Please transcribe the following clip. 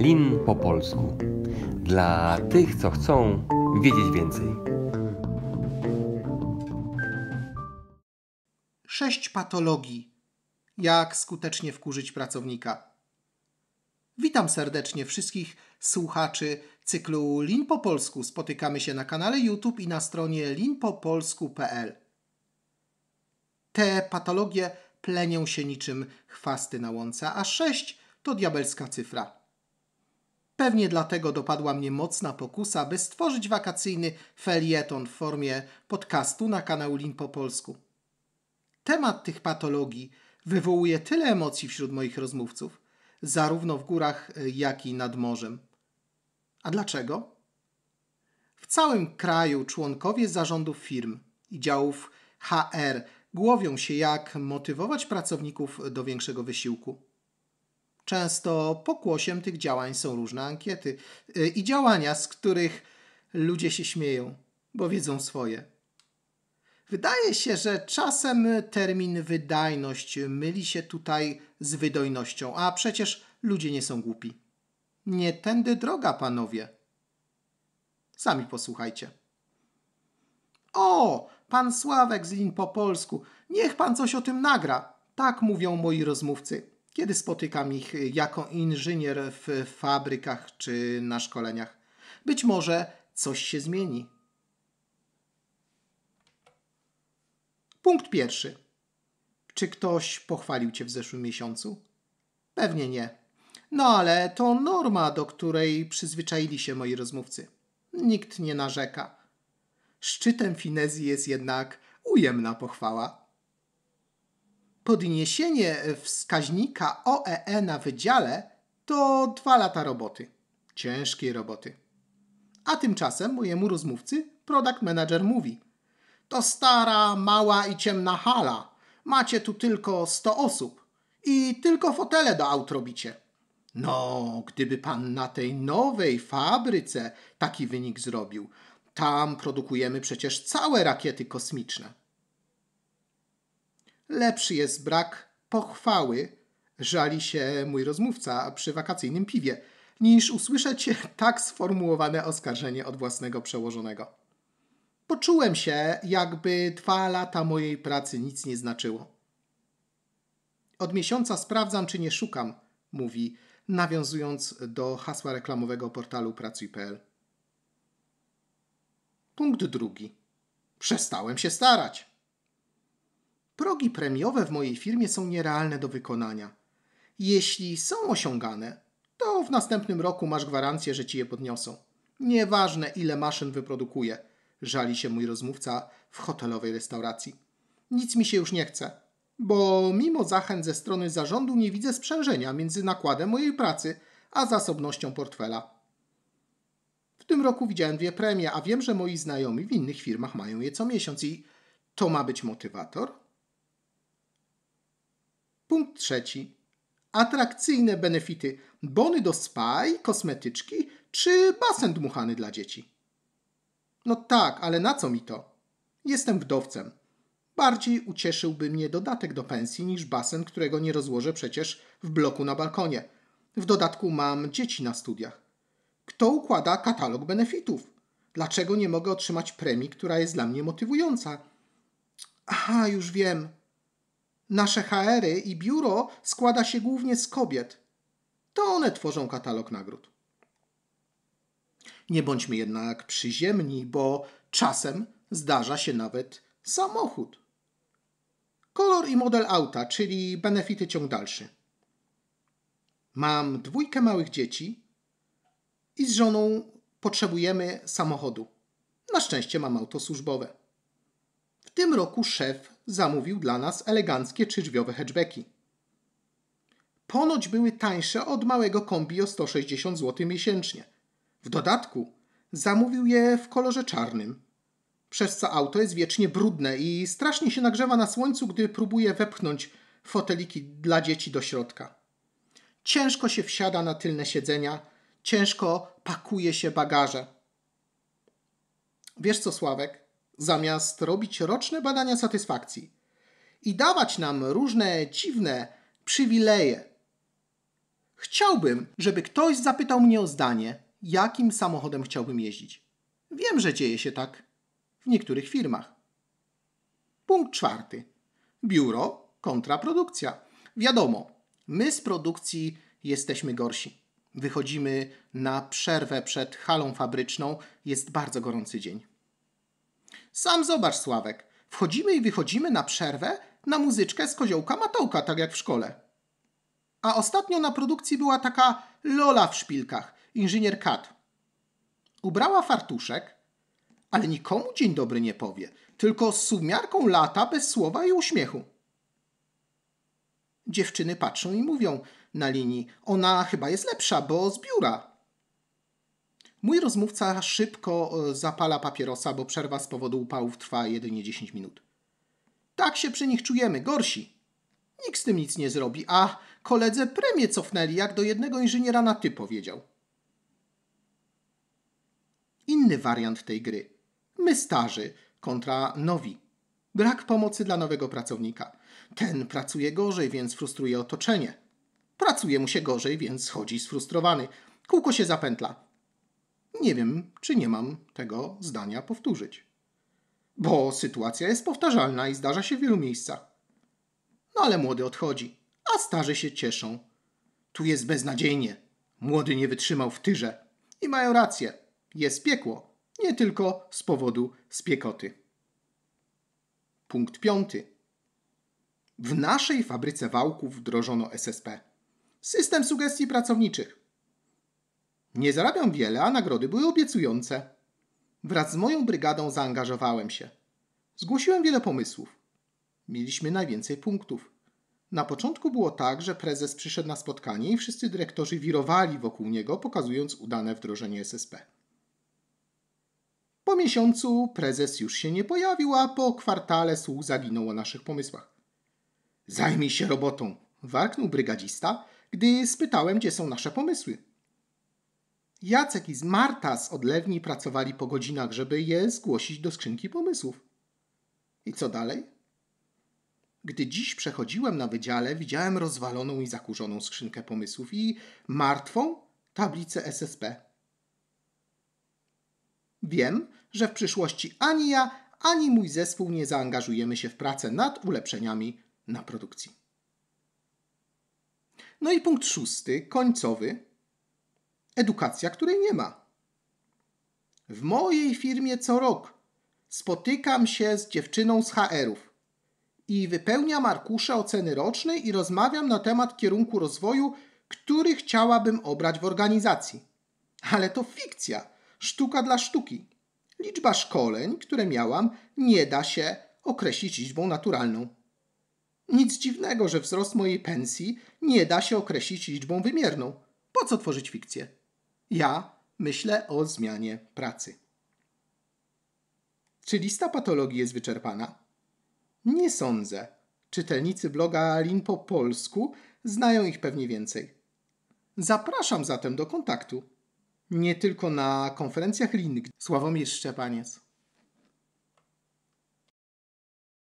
Lin po polsku. Dla tych, co chcą wiedzieć więcej. Sześć patologii. Jak skutecznie wkurzyć pracownika. Witam serdecznie wszystkich słuchaczy cyklu Lin po polsku. Spotykamy się na kanale YouTube i na stronie linpopolsku.pl. Te patologie plenią się niczym chwasty na łące, a sześć to diabelska cyfra. Pewnie dlatego dopadła mnie mocna pokusa, by stworzyć wakacyjny felieton w formie podcastu na kanał Lin po polsku. Temat tych patologii wywołuje tyle emocji wśród moich rozmówców, zarówno w górach, y, jak i nad morzem. A dlaczego? W całym kraju członkowie zarządów firm i działów HR głowią się, jak motywować pracowników do większego wysiłku. Często pokłosiem tych działań są różne ankiety y, i działania, z których ludzie się śmieją, bo wiedzą swoje. Wydaje się, że czasem termin wydajność myli się tutaj z wydajnością, a przecież ludzie nie są głupi. Nie tędy droga, panowie. Sami posłuchajcie. O, pan Sławek z Lin po polsku, niech pan coś o tym nagra. Tak mówią moi rozmówcy. Kiedy spotykam ich jako inżynier w fabrykach czy na szkoleniach, być może coś się zmieni. Punkt pierwszy. Czy ktoś pochwalił cię w zeszłym miesiącu? Pewnie nie. No ale to norma, do której przyzwyczaili się moi rozmówcy. Nikt nie narzeka. Szczytem finezji jest jednak ujemna pochwała podniesienie e, wskaźnika OEE e na wydziale to dwa lata roboty. Ciężkiej roboty. A tymczasem mojemu rozmówcy product manager mówi: To stara, mała i ciemna hala. Macie tu tylko 100 osób i tylko fotele do aut robicie. No, gdyby pan na tej nowej fabryce taki wynik zrobił, tam produkujemy przecież całe rakiety kosmiczne. Lepszy jest brak pochwały, żali się mój rozmówca przy wakacyjnym piwie, niż usłyszeć tak sformułowane oskarżenie od własnego przełożonego. Poczułem się, jakby dwa lata mojej pracy nic nie znaczyło. Od miesiąca sprawdzam, czy nie szukam, mówi, nawiązując do hasła reklamowego portalu pracuj.pl. Punkt drugi. Przestałem się starać. Progi premiowe w mojej firmie są nierealne do wykonania. Jeśli są osiągane, to w następnym roku masz gwarancję, że ci je podniosą. Nieważne ile maszyn wyprodukuje, żali się mój rozmówca w hotelowej restauracji. Nic mi się już nie chce, bo mimo zachęt ze strony zarządu nie widzę sprzężenia między nakładem mojej pracy a zasobnością portfela. W tym roku widziałem dwie premie, a wiem, że moi znajomi w innych firmach mają je co miesiąc i to ma być motywator? Punkt trzeci. Atrakcyjne benefity. Bony do spa i kosmetyczki, czy basen dmuchany dla dzieci. No tak, ale na co mi to? Jestem wdowcem. Bardziej ucieszyłby mnie dodatek do pensji niż basen, którego nie rozłożę przecież w bloku na balkonie. W dodatku mam dzieci na studiach. Kto układa katalog benefitów? Dlaczego nie mogę otrzymać premii, która jest dla mnie motywująca? Aha, już wiem. Nasze HR-y i biuro składa się głównie z kobiet. To one tworzą katalog nagród. Nie bądźmy jednak przyziemni, bo czasem zdarza się nawet samochód. Kolor i model auta, czyli benefity ciąg dalszy. Mam dwójkę małych dzieci i z żoną potrzebujemy samochodu. Na szczęście mam auto służbowe. W tym roku szef zamówił dla nas eleganckie trzydźwiowe hatchbacki. Ponoć były tańsze od małego kombi o 160 zł miesięcznie. W dodatku zamówił je w kolorze czarnym, przez co auto jest wiecznie brudne i strasznie się nagrzewa na słońcu, gdy próbuje wepchnąć foteliki dla dzieci do środka. Ciężko się wsiada na tylne siedzenia, ciężko pakuje się bagaże. Wiesz co, Sławek? zamiast robić roczne badania satysfakcji i dawać nam różne dziwne przywileje. Chciałbym, żeby ktoś zapytał mnie o zdanie, jakim samochodem chciałbym jeździć. Wiem, że dzieje się tak w niektórych firmach. Punkt czwarty. Biuro kontra produkcja. Wiadomo, my z produkcji jesteśmy gorsi. Wychodzimy na przerwę przed halą fabryczną, jest bardzo gorący dzień. Sam zobacz, Sławek. Wchodzimy i wychodzimy na przerwę na muzyczkę z koziołka Matołka, tak jak w szkole. A ostatnio na produkcji była taka Lola w szpilkach, inżynier Kat. Ubrała fartuszek, ale nikomu dzień dobry nie powie, tylko z sumiarką lata bez słowa i uśmiechu. Dziewczyny patrzą i mówią na linii, ona chyba jest lepsza, bo z biura. Mój rozmówca szybko e, zapala papierosa, bo przerwa z powodu upałów trwa jedynie 10 minut. Tak się przy nich czujemy, gorsi. Nikt z tym nic nie zrobi, a koledze premię cofnęli, jak do jednego inżyniera na ty powiedział. Inny wariant tej gry. My starzy kontra nowi. Brak pomocy dla nowego pracownika. Ten pracuje gorzej, więc frustruje otoczenie. Pracuje mu się gorzej, więc chodzi sfrustrowany. Kółko się zapętla nie wiem, czy nie mam tego zdania powtórzyć. Bo sytuacja jest powtarzalna i zdarza się w wielu miejscach. No ale młody odchodzi, a starzy się cieszą. Tu jest beznadziejnie. Młody nie wytrzymał w tyrze. I mają rację. Jest piekło. Nie tylko z powodu spiekoty. Punkt piąty. W naszej fabryce wałków wdrożono SSP. System sugestii pracowniczych. Nie zarabiam wiele, a nagrody były obiecujące. Wraz z moją brygadą zaangażowałem się. Zgłosiłem wiele pomysłów. Mieliśmy najwięcej punktów. Na początku było tak, że prezes przyszedł na spotkanie i wszyscy dyrektorzy wirowali wokół niego, pokazując udane wdrożenie SSP. Po miesiącu prezes już się nie pojawił, a po kwartale słuch zaginął o naszych pomysłach. Zajmij się robotą, warknął brygadzista, gdy spytałem, gdzie są nasze pomysły. Jacek i z Marta z odlewni pracowali po godzinach, żeby je zgłosić do skrzynki pomysłów. I co dalej? Gdy dziś przechodziłem na wydziale, widziałem rozwaloną i zakurzoną skrzynkę pomysłów i martwą tablicę SSP. Wiem, że w przyszłości ani ja, ani mój zespół nie zaangażujemy się w pracę nad ulepszeniami na produkcji. No i punkt szósty, końcowy, edukacja, której nie ma. W mojej firmie co rok spotykam się z dziewczyną z HR-ów i wypełniam arkusze oceny rocznej i rozmawiam na temat kierunku rozwoju, który chciałabym obrać w organizacji. Ale to fikcja, sztuka dla sztuki. Liczba szkoleń, które miałam, nie da się określić liczbą naturalną. Nic dziwnego, że wzrost mojej pensji nie da się określić liczbą wymierną. Po co tworzyć fikcję? Ja myślę o zmianie pracy. Czy lista patologii jest wyczerpana? Nie sądzę. Czytelnicy bloga Lin po polsku znają ich pewnie więcej. Zapraszam zatem do kontaktu. Nie tylko na konferencjach Lin. Sławomir Szczepaniec.